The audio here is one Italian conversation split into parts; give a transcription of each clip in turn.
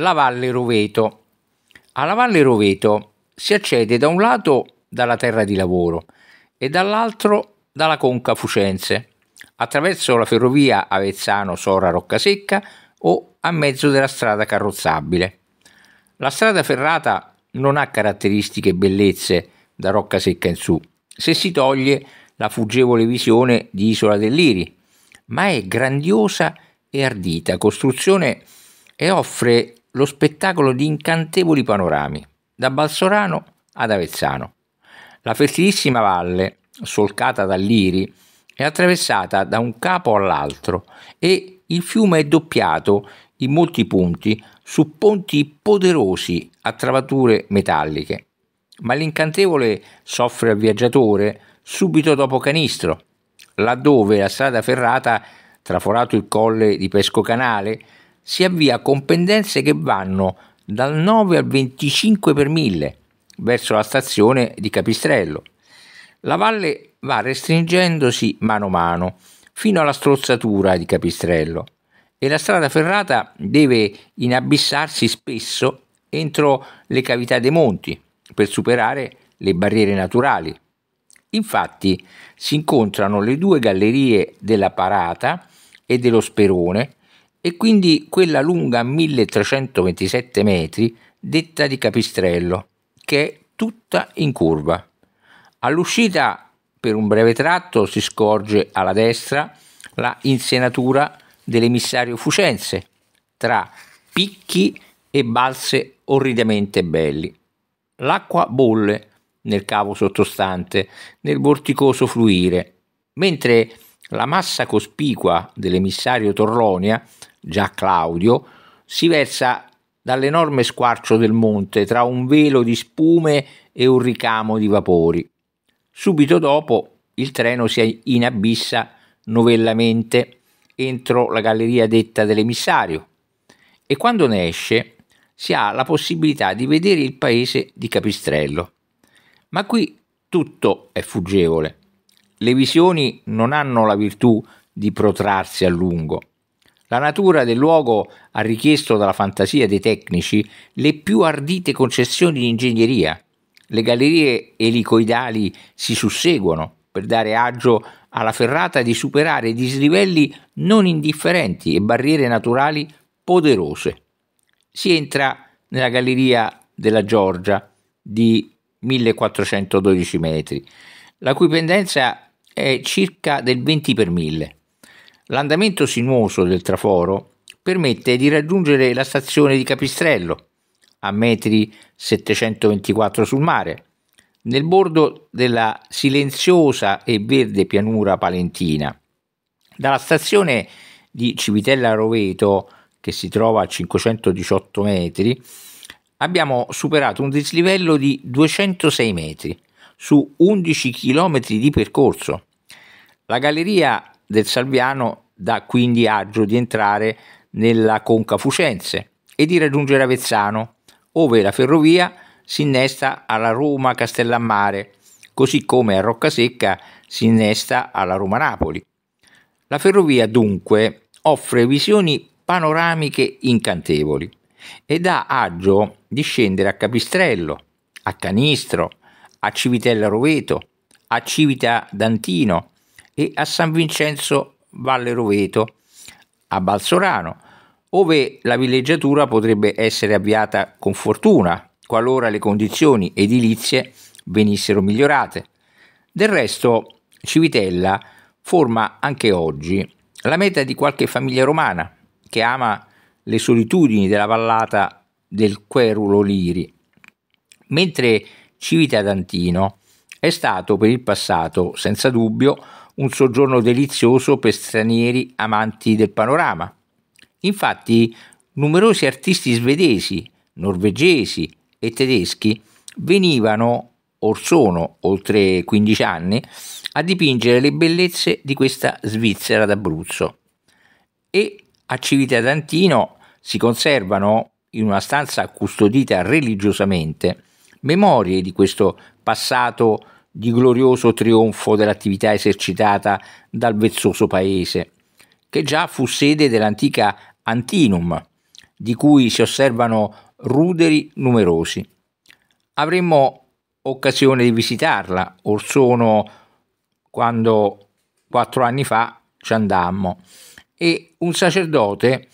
la Valle Roveto. Alla Valle Roveto si accede da un lato dalla terra di lavoro e dall'altro dalla conca Fucense, attraverso la ferrovia Avezzano-Sora-Roccasecca o a mezzo della strada carrozzabile. La strada ferrata non ha caratteristiche e bellezze da Roccasecca in su, se si toglie la fuggevole visione di Isola dell'Iri, ma è grandiosa e ardita costruzione e offre lo spettacolo di incantevoli panorami, da Balsorano ad Avezzano. La fertilissima valle, solcata da liri, è attraversata da un capo all'altro e il fiume è doppiato in molti punti su ponti poderosi a travature metalliche. Ma l'incantevole soffre al viaggiatore subito dopo Canistro, laddove la strada ferrata, traforato il colle di Pesco Canale, si avvia con pendenze che vanno dal 9 al 25 per mille verso la stazione di Capistrello. La valle va restringendosi mano a mano fino alla strozzatura di Capistrello e la strada ferrata deve inabissarsi spesso entro le cavità dei monti per superare le barriere naturali. Infatti si incontrano le due gallerie della Parata e dello Sperone e quindi quella lunga 1327 metri detta di Capistrello, che è tutta in curva. All'uscita, per un breve tratto, si scorge alla destra la insenatura dell'emissario Fucense, tra picchi e balze orridamente belli. L'acqua bolle nel cavo sottostante, nel vorticoso fluire, mentre la massa cospicua dell'emissario Torronia già Claudio, si versa dall'enorme squarcio del monte tra un velo di spume e un ricamo di vapori. Subito dopo il treno si inabissa novellamente entro la galleria detta dell'emissario e quando ne esce si ha la possibilità di vedere il paese di Capistrello. Ma qui tutto è fuggevole. Le visioni non hanno la virtù di protrarsi a lungo. La natura del luogo ha richiesto dalla fantasia dei tecnici le più ardite concessioni di ingegneria. Le gallerie elicoidali si susseguono per dare agio alla ferrata di superare dislivelli non indifferenti e barriere naturali poderose. Si entra nella galleria della Giorgia di 1412 metri, la cui pendenza è circa del 20 per 1000 L'andamento sinuoso del traforo permette di raggiungere la stazione di Capistrello, a metri 724 sul mare, nel bordo della silenziosa e verde pianura palentina. Dalla stazione di Civitella Roveto, che si trova a 518 metri, abbiamo superato un dislivello di 206 metri su 11 km di percorso. La galleria del Salviano dà quindi agio di entrare nella conca Fucense e di raggiungere Avezzano, ove la ferrovia si innesta alla Roma Castellammare, così come a Roccasecca si innesta alla Roma Napoli. La ferrovia dunque offre visioni panoramiche incantevoli e dà agio di scendere a Capistrello, a Canistro, a Civitella Roveto, a Civita d'Antino, e a San Vincenzo Valle Roveto, a Balsorano, ove la villeggiatura potrebbe essere avviata con fortuna, qualora le condizioni edilizie venissero migliorate. Del resto, Civitella forma anche oggi la meta di qualche famiglia romana che ama le solitudini della vallata del Querulo Liri, mentre Civita d'Antino è stato per il passato, senza dubbio, un soggiorno delizioso per stranieri amanti del panorama. Infatti, numerosi artisti svedesi, norvegesi e tedeschi venivano or sono oltre 15 anni a dipingere le bellezze di questa Svizzera d'Abruzzo. E a Civitadantino si conservano in una stanza custodita religiosamente memorie di questo passato di glorioso trionfo dell'attività esercitata dal vezzoso paese, che già fu sede dell'antica Antinum, di cui si osservano ruderi numerosi. Avremmo occasione di visitarla, or sono quando quattro anni fa ci andammo, e un sacerdote,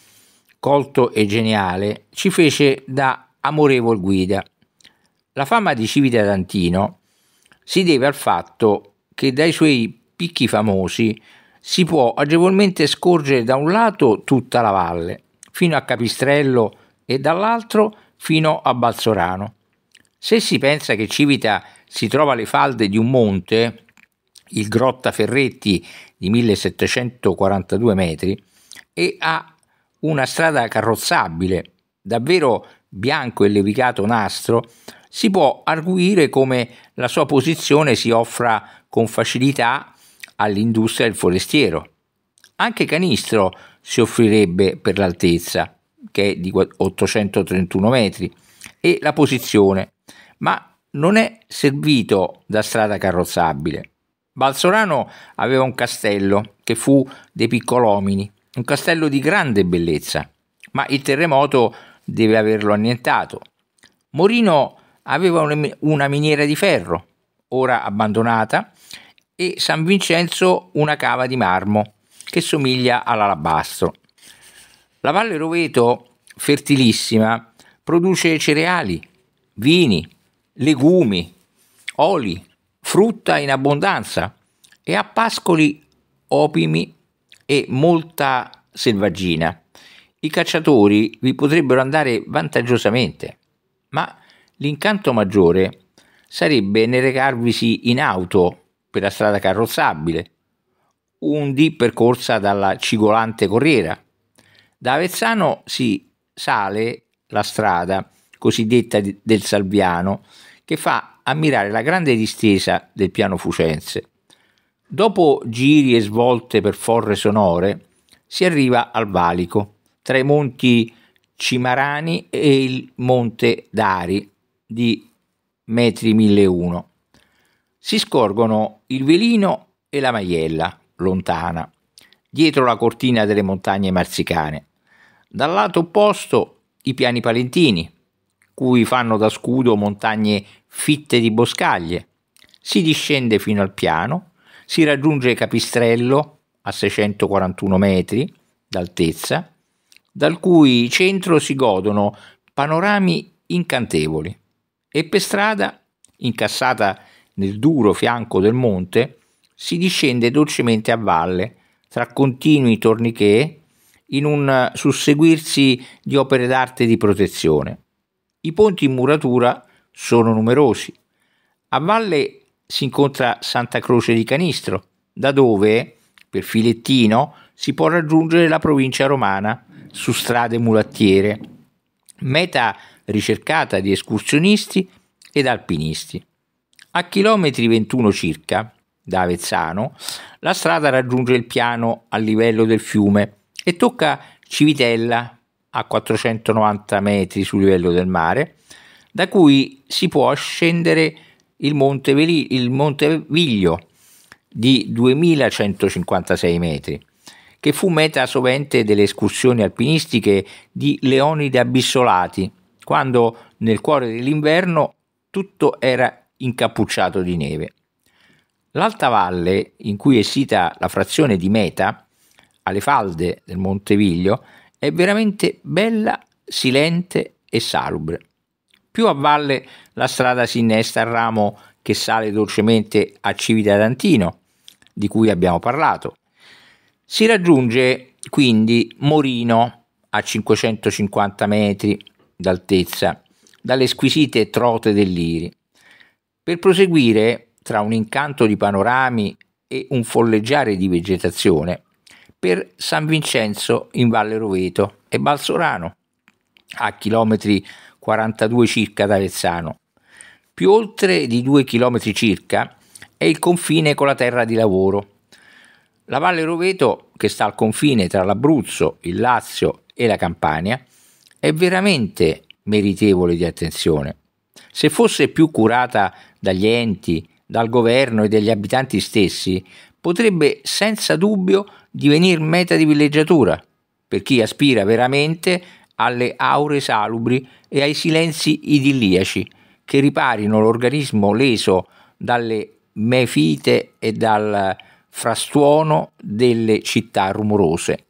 colto e geniale, ci fece da amorevol guida. La fama di Civita d'Antino si deve al fatto che dai suoi picchi famosi si può agevolmente scorgere da un lato tutta la valle, fino a Capistrello e dall'altro fino a Balsorano. Se si pensa che Civita si trova alle falde di un monte, il Grotta Ferretti di 1742 metri, e ha una strada carrozzabile, davvero bianco e levigato nastro, si può arguire come la sua posizione si offra con facilità all'industria del forestiero. Anche Canistro si offrirebbe per l'altezza, che è di 831 metri, e la posizione, ma non è servito da strada carrozzabile. Balsorano aveva un castello che fu dei piccolomini, un castello di grande bellezza, ma il terremoto deve averlo annientato. Morino aveva una miniera di ferro, ora abbandonata, e San Vincenzo una cava di marmo che somiglia all'alabastro. La Valle Roveto, fertilissima, produce cereali, vini, legumi, oli, frutta in abbondanza e ha pascoli opimi e molta selvaggina. I cacciatori vi potrebbero andare vantaggiosamente, ma L'incanto maggiore sarebbe nel recarvisi in auto per la strada carrozzabile, un di percorsa dalla cigolante corriera. Da Avezzano si sale la strada cosiddetta del Salviano che fa ammirare la grande distesa del piano Fucense. Dopo giri e svolte per forre sonore si arriva al valico tra i monti Cimarani e il monte Dari di metri 1001. Si scorgono il velino e la maiella, lontana, dietro la cortina delle montagne marsicane. Dal lato opposto i piani palentini, cui fanno da scudo montagne fitte di boscaglie. Si discende fino al piano, si raggiunge Capistrello a 641 metri d'altezza, dal cui centro si godono panorami incantevoli e per strada, incassata nel duro fianco del monte, si discende dolcemente a valle, tra continui tornichè, in un susseguirsi di opere d'arte di protezione. I ponti in muratura sono numerosi. A valle si incontra Santa Croce di Canistro, da dove, per filettino, si può raggiungere la provincia romana su strade mulattiere, meta ricercata di escursionisti ed alpinisti. A chilometri 21 circa, da Avezzano, la strada raggiunge il piano a livello del fiume e tocca Civitella a 490 metri sul livello del mare, da cui si può scendere il Monte, Veli- il Monte Viglio di 2156 metri, che fu meta sovente delle escursioni alpinistiche di Leonide Abissolati quando nel cuore dell'inverno tutto era incappucciato di neve. L'alta valle in cui è sita la frazione di Meta, alle falde del Monteviglio, è veramente bella, silente e salubre. Più a valle la strada si innesta al ramo che sale dolcemente a Civita d'Antino, di cui abbiamo parlato. Si raggiunge quindi Morino a 550 metri, d'altezza dalle squisite trote dell'Iri, per proseguire tra un incanto di panorami e un folleggiare di vegetazione per San Vincenzo in Valle Roveto e Balsorano, a chilometri 42 circa da Vezzano. Più oltre di 2 chilometri circa è il confine con la terra di lavoro. La Valle Roveto, che sta al confine tra l'Abruzzo, il Lazio e la Campania, è veramente meritevole di attenzione. Se fosse più curata dagli enti, dal governo e dagli abitanti stessi, potrebbe senza dubbio divenir meta di villeggiatura per chi aspira veramente alle aure salubri e ai silenzi idilliaci che riparino l'organismo leso dalle mefite e dal frastuono delle città rumorose.